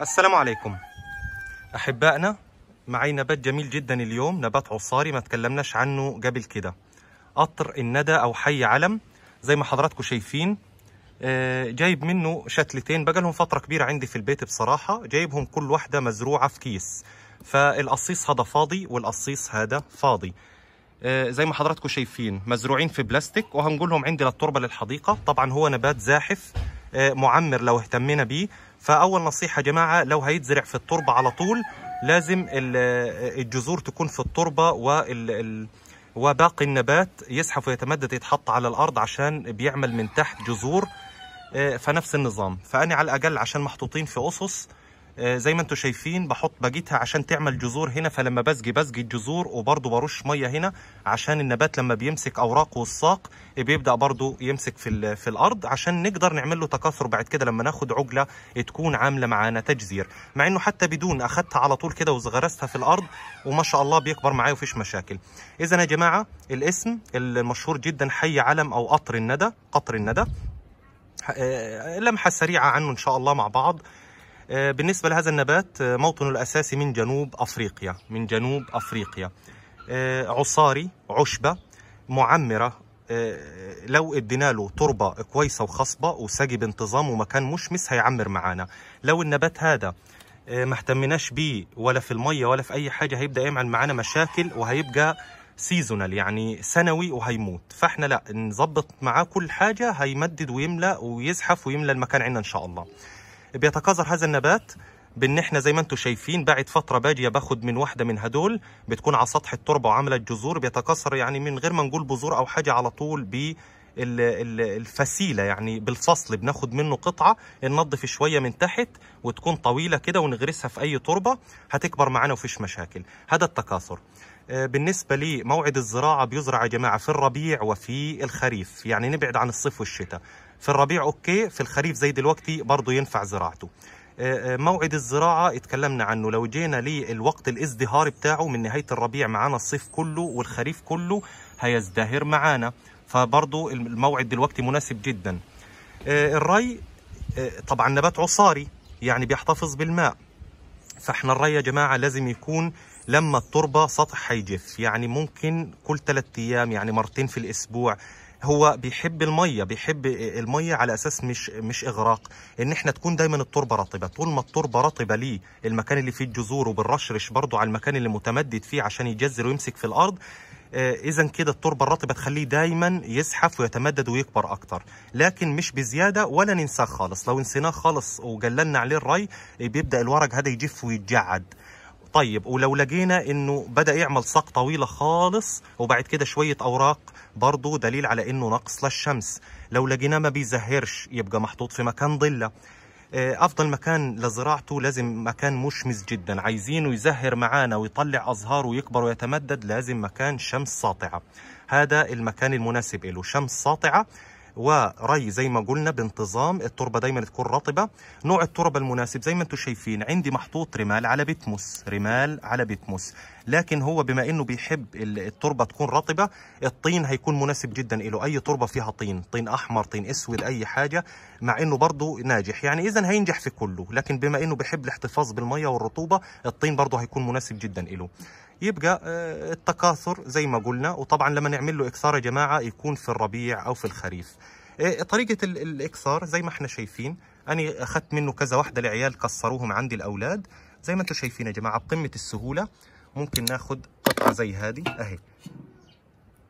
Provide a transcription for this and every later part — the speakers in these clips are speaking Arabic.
السلام عليكم احبائنا معي نبات جميل جدا اليوم نبات عصاري ما تكلمناش عنه قبل كده قطر الندى او حي علم زي ما حضراتكم شايفين آه، جايب منه شتلتين بقالهم فتره كبيره عندي في البيت بصراحه جايبهم كل واحده مزروعه في كيس فالقصيص هذا فاضي والقصيص هذا فاضي آه، زي ما حضراتكم شايفين مزروعين في بلاستيك وهنقولهم عندي للتربه للحديقه طبعا هو نبات زاحف آه، معمر لو اهتمينا بيه فاول نصيحه جماعه لو هيتزرع في التربه على طول لازم الجذور تكون في التربه وال وباقي النبات يزحف ويتمدد يتحط على الارض عشان بيعمل من تحت جذور آه، فنفس النظام فانا على الاقل عشان محطوطين في اسس آه، زي ما انتم شايفين بحط باجيتها عشان تعمل جذور هنا فلما بسجي بسجي الجذور وبرضو برش ميه هنا عشان النبات لما بيمسك اوراقه والساق بيبدا برضو يمسك في في الارض عشان نقدر نعمل له تكاثر بعد كده لما ناخد عجله تكون عامله معانا تجذير مع انه حتى بدون اخدتها على طول كده وغرستها في الارض وما شاء الله بيكبر معايا ومفيش مشاكل اذا يا جماعه الاسم المشهور جدا حي علم او قطر الندى قطر الندى آه، لمحه سريعه عنه ان شاء الله مع بعض آه، بالنسبة لهذا النبات آه، موطنه الأساسي من جنوب أفريقيا من جنوب أفريقيا آه، عصاري عشبة معمرة لو ادينا له تربة كويسة وخصبة وسقي بانتظام ومكان مشمس هيعمر معانا لو النبات هذا ما اهتمناش بيه ولا في المية ولا في أي حاجة هيبدأ يعمل معانا مشاكل وهيبقى سيزونال يعني سنوي وهيموت فاحنا لا نظبط معاه كل حاجة هيمدد ويملأ ويزحف ويملأ المكان عندنا إن شاء الله بيتكاثر هذا النبات بان احنا زي ما انتم شايفين بعد فتره باجيه باخد من واحده من هدول بتكون على سطح التربه وعامله جذور بيتكاثر يعني من غير ما نقول بذور او حاجه على طول الفسيله يعني بالفصل بناخد منه قطعه ننظف شويه من تحت وتكون طويله كده ونغرسها في اي تربه هتكبر معانا ومفيش مشاكل هذا التكاثر آه، بالنسبة لموعد الزراعة بيزرع يا جماعة في الربيع وفي الخريف يعني نبعد عن الصيف والشتاء في الربيع أوكي في الخريف زي دلوقتي برضه ينفع زراعته آه، آه، موعد الزراعة اتكلمنا عنه لو جينا للوقت الازدهار بتاعه من نهاية الربيع معانا الصيف كله والخريف كله هيزدهر معانا فبرضو الموعد دلوقتي مناسب جدا آه، الري آه، طبعا نبات عصاري يعني بيحتفظ بالماء فاحنا الري يا جماعه لازم يكون لما التربه سطح هيجف يعني ممكن كل ثلاث ايام يعني مرتين في الاسبوع هو بيحب الميه بيحب الميه على اساس مش مش اغراق ان احنا تكون دايما التربه رطبه طول ما التربه رطبه لي المكان اللي فيه الجذور وبنرشرش برضو على المكان اللي متمدد فيه عشان يجزر ويمسك في الارض آه، اذا كده التربه الرطبه تخليه دايما يزحف ويتمدد ويكبر اكتر لكن مش بزياده ولا ننساه خالص لو نسيناه خالص وجللنا عليه الري آه، بيبدا الورق هذا يجف ويتجعد طيب ولو لقينا انه بدا يعمل ساق طويله خالص وبعد كده شويه اوراق برضه دليل على انه نقص للشمس لو لقيناه ما بيزهرش يبقى محطوط في مكان ضله آه، افضل مكان لزراعته لازم مكان مشمس جدا عايزينه يزهر معانا ويطلع ازهار ويكبر ويتمدد لازم مكان شمس ساطعه هذا المكان المناسب له شمس ساطعه وري زي ما قلنا بانتظام التربه دايما تكون رطبه نوع التربه المناسب زي ما انتم شايفين عندي محطوط رمال على بتموس رمال على بتموس لكن هو بما انه بيحب التربه تكون رطبه الطين هيكون مناسب جدا له اي تربه فيها طين طين احمر طين اسود اي حاجه مع انه برضه ناجح يعني اذا هينجح في كله لكن بما انه بيحب الاحتفاظ بالميه والرطوبه الطين برضه هيكون مناسب جدا له يبقى آه، التكاثر زي ما قلنا وطبعا لما نعمل له اكثار يا جماعه يكون في الربيع او في الخريف آه، طريقه الاكثار زي ما احنا شايفين انا اخذت منه كذا واحده لعيال كسروهم عندي الاولاد زي ما انتم شايفين يا جماعه بقمه السهوله ممكن ناخد قطعه زي هذه اهي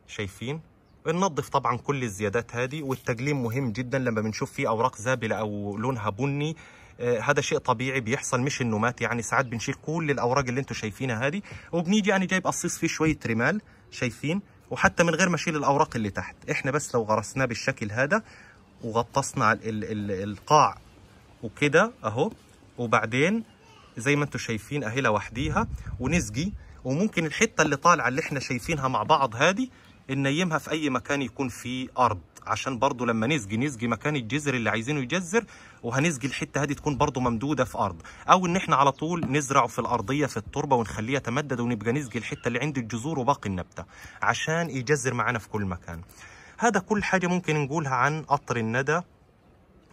شايفين ننظف طبعا كل الزيادات هذه والتقليم مهم جدا لما بنشوف فيه اوراق زابله او لونها بني آه، هذا شيء طبيعي بيحصل مش انه مات يعني ساعات بنشيل كل الاوراق اللي انتم شايفينها هذه وبنيجي يعني جايب قصيص فيه شويه رمال شايفين وحتى من غير ما اشيل الاوراق اللي تحت احنا بس لو غرسناه بالشكل هذا وغطسنا الـ الـ الـ القاع وكده اهو وبعدين زي ما انتم شايفين اهي لوحديها ونسقي وممكن الحته اللي طالعه اللي احنا شايفينها مع بعض هذه ننيمها في اي مكان يكون فيه ارض عشان برضو لما نسجي نسجي مكان الجزر اللي عايزينه يجزر وهنسجي الحته هذه تكون برضو ممدوده في ارض او ان احنا على طول نزرعه في الارضيه في التربه ونخليه يتمدد ونبقى نسجي الحته اللي عند الجذور وباقي النبته عشان يجزر معانا في كل مكان هذا كل حاجه ممكن نقولها عن قطر الندى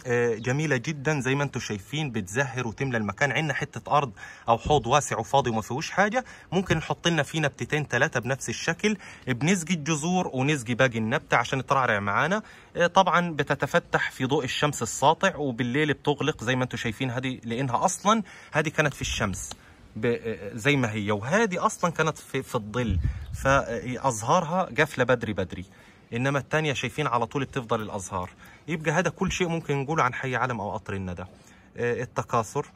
آه، جميله جدا زي ما انتم شايفين بتزهر وتملى المكان عندنا حته ارض او حوض واسع وفاضي وما فيهوش حاجه ممكن نحط لنا فيه نبتتين ثلاثه بنفس الشكل بنسقي الجذور ونسقي باقي النبته عشان ترعرع معانا آه، طبعا بتتفتح في ضوء الشمس الساطع وبالليل بتغلق زي ما انتم شايفين هذه لانها اصلا هذه كانت في الشمس آه، زي ما هي وهذه اصلا كانت في, في الظل فازهارها قافله بدري بدري انما الثانيه شايفين على طول بتفضل الازهار يبقى هذا كل شيء ممكن نقوله عن حي علم او قطر الندى آه، التكاثر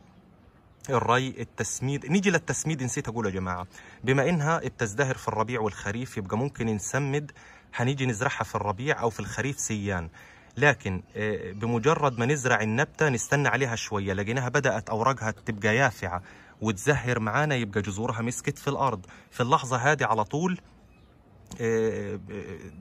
الري التسميد نيجي للتسميد نسيت اقوله يا جماعه بما انها بتزدهر في الربيع والخريف يبقى ممكن نسمد هنيجي نزرعها في الربيع او في الخريف سيان لكن آه، بمجرد ما نزرع النبتة نستنى عليها شوية لقيناها بدأت أوراقها تبقى يافعة وتزهر معانا يبقى جذورها مسكت في الأرض في اللحظة هذه على طول آه، آه،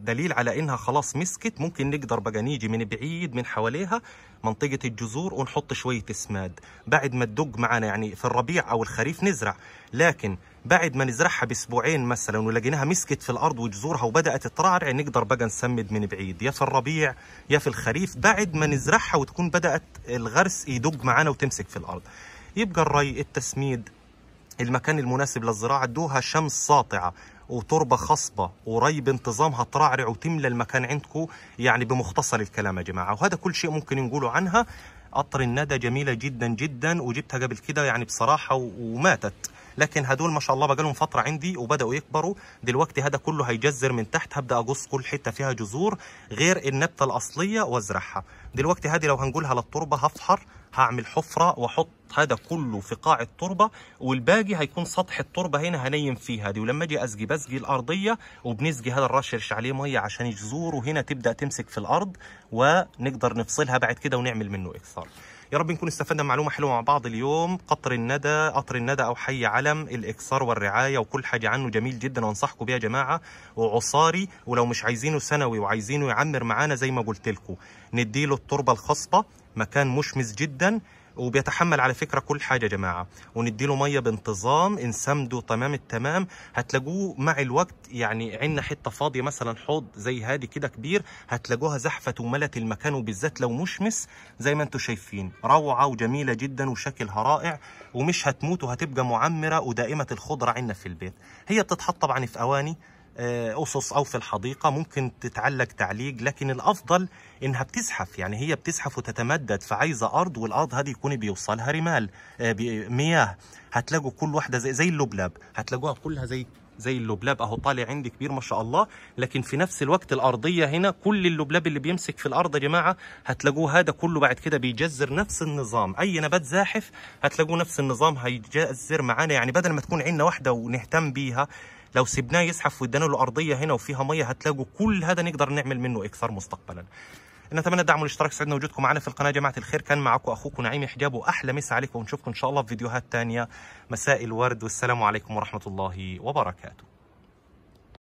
دليل على انها خلاص مسكت ممكن نقدر بقى نيجي من بعيد من حواليها منطقه الجذور ونحط شويه اسماد بعد ما تدق معنا يعني في الربيع او الخريف نزرع لكن بعد ما نزرعها باسبوعين مثلا ولقيناها مسكت في الارض وجذورها وبدات ترعرع نقدر بقى نسمد من بعيد يا في الربيع يا في الخريف بعد ما نزرعها وتكون بدات الغرس يدق معنا وتمسك في الارض يبقى الري التسميد المكان المناسب للزراعه ادوها شمس ساطعه وتربه خصبه وريب انتظامها ترعرع وتملى المكان عندكم يعني بمختصر الكلام يا جماعه وهذا كل شيء ممكن نقوله عنها قطر الندى جميله جدا جدا وجبتها قبل كده يعني بصراحه وماتت لكن هدول ما شاء الله بقى لهم فتره عندي وبداوا يكبروا دلوقتي هذا كله هيجزر من تحت هبدا اقص كل حته فيها جذور غير النبته الاصليه وازرعها دلوقتي هذه لو هنقولها للتربه هفحر هعمل حفره واحط هذا كله في قاع التربه والباقي هيكون سطح التربه هنا هنيم فيها دي ولما اجي اسقي بسقي الارضيه وبنسقي هذا الرشرش عليه ميه عشان الجذور وهنا تبدا تمسك في الارض ونقدر نفصلها بعد كده ونعمل منه اكثر يا رب نكون استفدنا معلومه حلوه مع بعض اليوم قطر الندى قطر الندى او حي علم الاكثار والرعايه وكل حاجه عنه جميل جدا وانصحكم بيها يا جماعه وعصاري ولو مش عايزينه سنوي وعايزينه يعمر معانا زي ما قلت لكم نديله التربه الخصبه مكان مشمس جدا وبيتحمل على فكره كل حاجه يا جماعه وندي له ميه بانتظام نسمده تمام التمام هتلاقوه مع الوقت يعني عندنا حته فاضيه مثلا حوض زي هذه كده كبير هتلاقوها زحفت وملت المكان وبالذات لو مشمس زي ما انتم شايفين روعه وجميله جدا وشكلها رائع ومش هتموت وهتبقى معمره ودائمه الخضره عندنا في البيت هي بتتحط طبعا في اواني آه، اسس او في الحديقه ممكن تتعلق تعليق لكن الافضل انها بتزحف يعني هي بتزحف وتتمدد فعايزه ارض والارض هذه يكون بيوصلها رمال آه، مياه هتلاقوا كل واحده زي, زي اللبلاب هتلاقوها كلها زي زي اللبلاب اهو طالع عندي كبير ما شاء الله لكن في نفس الوقت الارضيه هنا كل اللبلاب اللي بيمسك في الارض يا جماعه هتلاقوه هذا كله بعد كده بيجزر نفس النظام اي نبات زاحف هتلاقوه نفس النظام هيجزر معانا يعني بدل ما تكون عندنا واحده ونهتم بيها لو سبناه يزحف له ارضيه هنا وفيها ميه هتلاقوا كل هذا نقدر نعمل منه اكثر مستقبلا نتمنى الدعم والاشتراك سعدنا وجودكم معنا في القناه جماعه الخير كان معكم اخوكم نعيم حجاب واحلى مسا عليكم ونشوفكم ان شاء الله في فيديوهات ثانيه مساء الورد والسلام عليكم ورحمه الله وبركاته